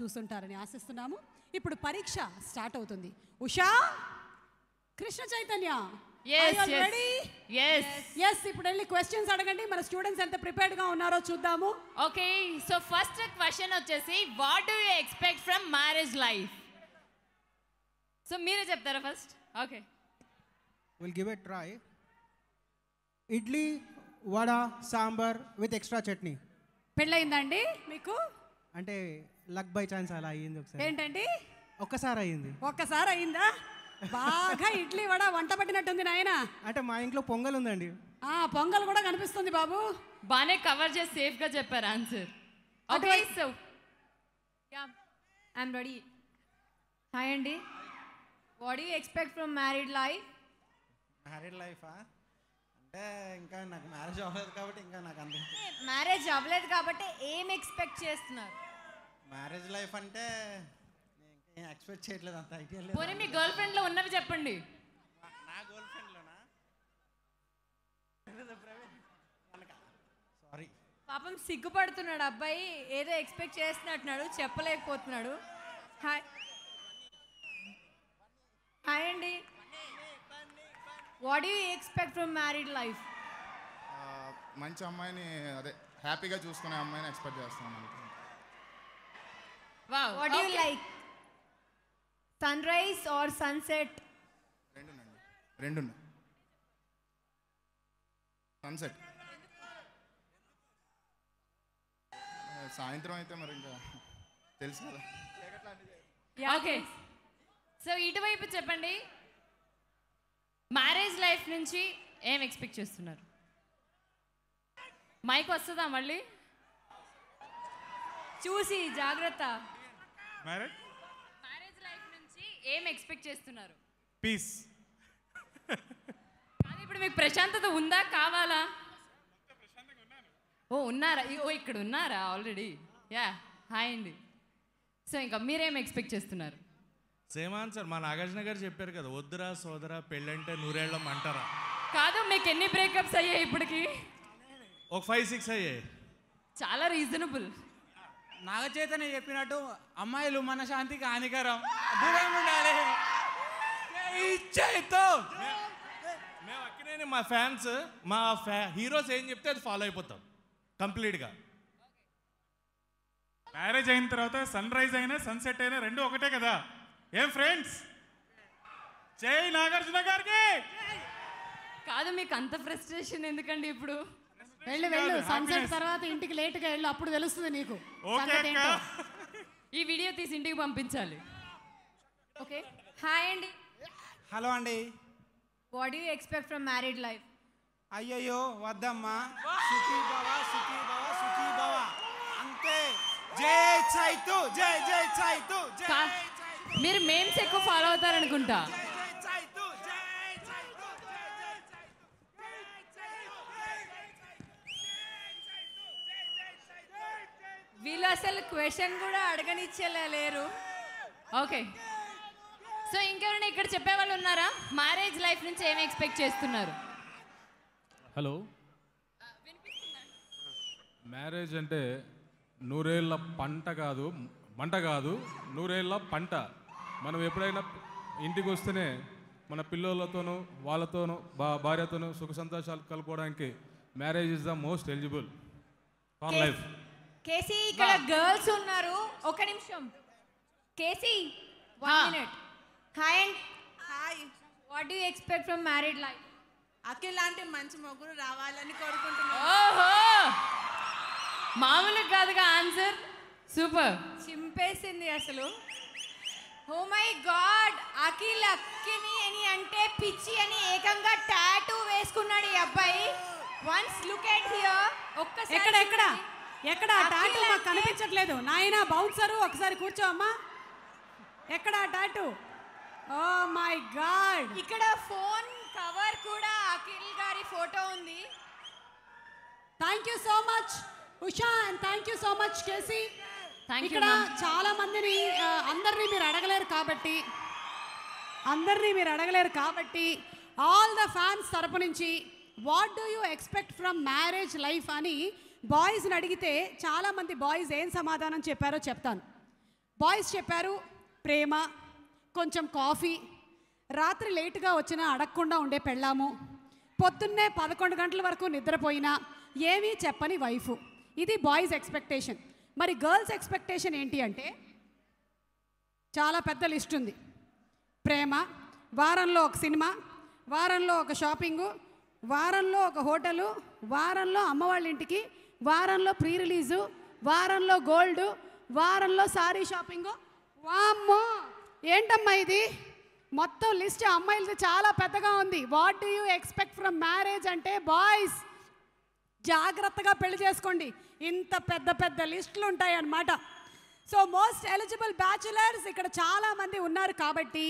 చూస్తుంటారని ఆశిస్తున్నాము ఇప్పుడు పరీక్ష స్టార్ట్ అవుతుంది ఉషా కృష్ణ చైతన్య ఎస్ ఇప్పుడు వెళ్ళి క్వశ్చన్స్ అడగండి మన స్టూడెంట్స్ ఎంత ప్రిపేర్డ్ గా ఉన్నారో చూద్దాము ఓకే సో ఫస్ట్ క్వశ్చన్ వచ్చేసి what do you expect from marriage life so మీరే చెప్తారా first okay will give a try idli vada sambar with extra chutney పెళ్ళయిందండి మీకు అంటే లక్ బై ఛాన్స్ అలా అయ్యింది ఒకసారి ఏంటండి ఒక్కసారి అయ్యింది ఒక్కసారి అయిందా బాగా ఇడ్లీ వడ వంట పట్టినట్టుంది నాయన అంటే మా ఇంట్లో పొంగల్ ఉందండి ఆ పొంగల్ కూడా కనిపిస్తుంది బాబు బాగానే కవర్ చేసి సేఫ్ గా చెప్పారు answer ya I'm ready hi అండి what you expect from married life married లైఫా అంటే ఇంకా నాకు మ్యారేజ్ అవ్వలేదు కాబట్టి ఇంకా నాకు అంత మ్యారేజ్ అవ్వలేదు కాబట్టి ఏం ఎక్స్పెక్ట్ చేస్తున్నారు మ్యారేజ్ లైఫ్ అంటే నేను ఎక్స్పెక్ట్ చేయట్లేదు అంత ఐడియా పోనీ మీ గర్ల్ ఫ్రెండ్ లో ఉన్నవి చెప్పండి నా గర్ల్ ఫ్రెండ్ లోనా సారీ పాపం సిగ్గుపడుతున్నాడు అబ్బాయి ఏదో ఎక్స్పెక్ట్ చేస్తున్నట్టున్నాడు చెప్పలేకపోతున్నాడు హాయ్ హాయ్ అండి what you expect from married life మంచి అమ్మాయిని అదే హ్యాపీగా చూసుకునే అమ్మాయిని ఎక్స్పెక్ట్ చేస్తాను wow what you like sunrise or sunset రెండునండి రెండు సన్సెట్ సాయంత్రం అయితే మరి ఇంకా తెలుసు కదా ఓకే సో ఇటువైపు చెప్పండి మ్యారేజ్ లైఫ్ నుంచి ఏం ఎక్స్పెక్ట్ చేస్తున్నారు మైక్ వస్తుందా మళ్ళీ చూసి జాగ్రత్త మ్యారేజ్ మ్యారేజ్ లైఫ్ నుంచి ఏం ఎక్స్పెక్ట్ చేస్తున్నారు పీస్ కానీ ఇప్పుడు మీకు ప్రశాంతత ఉందా కావాలా ఓ ఉన్నారా ఓ ఇక్కడ ఉన్నారా ఆల్రెడీ యా హాయ్ అండి సో ఇంకా మీరేం ఎక్స్పెక్ట్ చేస్తున్నారు సేమ్ ఆన్సర్ మా నాగార్జున గారు చెప్పారు కదా వద్దురా సోదరా పెళ్ళంటే నూరేళ్ళం అంటారా కాదు మీకు ఎన్ని బ్రేకప్స్ అయ్యాయి ఇప్పటికి ఒక ఫైవ్ సిక్స్ అయ్యాయి చాలా రీజనబుల్ నాగచైతన్య చెప్పినట్టు అమ్మాయిలు మన శాంతికి హానికరం దూరంగా ఉండాలి ఇచ్చేతో మేము అక్కడే మా ఫ్యాన్స్ మా ఫ్యా హీరోస్ ఏం చెప్తే అది ఫాలో అయిపోతాం కంప్లీట్గా మ్యారేజ్ అయిన తర్వాత సన్ రైజ్ అయినా సన్సెట్ అయినా రెండు ఒకటే కదా ఏం ఫ్రెండ్స్ జై నాగార్జున గారికి కాదు మీకు అంత ఫ్రస్ట్రేషన్ ఎందుకండి ఇప్పుడు వెళ్ళు వెళ్ళు సన్సెట్ తర్వాత ఇంటికి లేటుగా వెళ్ళు అప్పుడు తెలుస్తుంది నీకు ఈ వీడియో తీసి ఇంటికి పంపించాలి ఓకే హాయ్ అండి హలో అండి what you expect from married life అయ్యయ్యో వద్దమ్మా సుఖీ భవ సుఖీ భవ సుఖీ భవ అంతే జై చైతు జై జై చైతు మీరు మేమ్స్ ఎక్కువ ఫాలో అవుతారనుకుంటా వీళ్ళు అసలు క్వశ్చన్ కూడా అడగనిచ్చేలా లేరు ఓకే సో ఇంకెవరైనా ఇక్కడ చెప్పే వాళ్ళు ఉన్నారా మ్యారేజ్ లైఫ్ నుంచి ఏమి ఎక్స్పెక్ట్ చేస్తున్నారు హలో మ్యారేజ్ uh, అంటే నూరేళ్ళ పంట కాదు మంట కాదు నూరేళ్ళ పంట మనం ఎప్పుడైనా ఇంటికి వస్తేనే మన పిల్లలతోనూ వాళ్ళతోనూ బా భార్యతోనూ సుఖ సంతోషాలు కలుపుకోవడానికి marriage is the most eligible for life KC ఇక్కడ గర్ల్స్ ఉన్నారు ఒక నిమిషం KC one minute hi and hi what do expect from married life Akhil లాంటి మంచి మొగుడు రావాలని కోరుకుంటున్నాను ఓహో మామూలు కాదుగా ఆన్సర్ సూపర్ చింపేసింది అసలు హో మై గాడ్ అఖిల్ అక్కిని అని అంటే పిచ్చి అని ఏకంగా టాటూ వేసుకున్నాడు ఈ అబ్బాయి వన్స్ లుక్ ఎట్ హియర్ ఒక్కసారి ఎక్కడ ఎక్కడ ఎక్కడ టాటూ మాకు కనిపించట్లేదు నాయన బౌన్సరు ఒకసారి కూర్చోమ్మా ఎక్కడ టాటూ ఓ మై గాడ్ ఇక్కడ ఫోన్ కవర్ కూడా అఖిల్ గారి ఫోటో ఉంది thank you so much Usha and thank you so much KC ఇక్కడ చాలా మందిని అందరినీ మీరు అడగలేరు కాబట్టి అందరినీ మీరు అడగలేరు కాబట్టి ఆల్ ద ఫ్యాన్స్ తరపు నుంచి what do you expect from marriage life అని బాయ్స్ని అడిగితే చాలామంది బాయ్స్ ఏం సమాధానం చెప్పారో చెప్తాను బాయ్స్ చెప్పారు ప్రేమ కొంచెం కాఫీ రాత్రి లేటుగా వచ్చినా అడగకుండా ఉండే పెళ్ళాము పొద్దున్నే పదకొండు గంటల వరకు నిద్రపోయినా ఏమీ చెప్పని వైఫ్ ఇది బాయ్స్ ఎక్స్పెక్టేషన్ మరి గర్ల్స్ ఎక్స్పెక్టేషన్ ఏంటి అంటే చాలా పెద్ద లిస్ట్ ఉంది ప్రేమ వారంలో ఒక సినిమా వారంలో ఒక షాపింగు వారంలో ఒక హోటలు వారంలో అమ్మవాళ్ళ ఇంటికి వారంలో ప్రీ రిలీజు వారంలో గోల్డ్ వారంలో సారీ షాపింగు వామ్మో ఏంటమ్మా ఇది మొత్తం లిస్ట్ అమ్మాయిలది చాలా పెద్దగా ఉంది what do you expect from marriage అంటే బాయ్స్ జాగ్రత్తగా పెళ్లి చేసుకోండి ఇంత పెద్ద పెద్ద లిస్టులు ఉంటాయన్నమాట సో మోస్ట్ ఎలిజిబుల్ బ్యాచులర్స్ ఇక్కడ చాలామంది ఉన్నారు కాబట్టి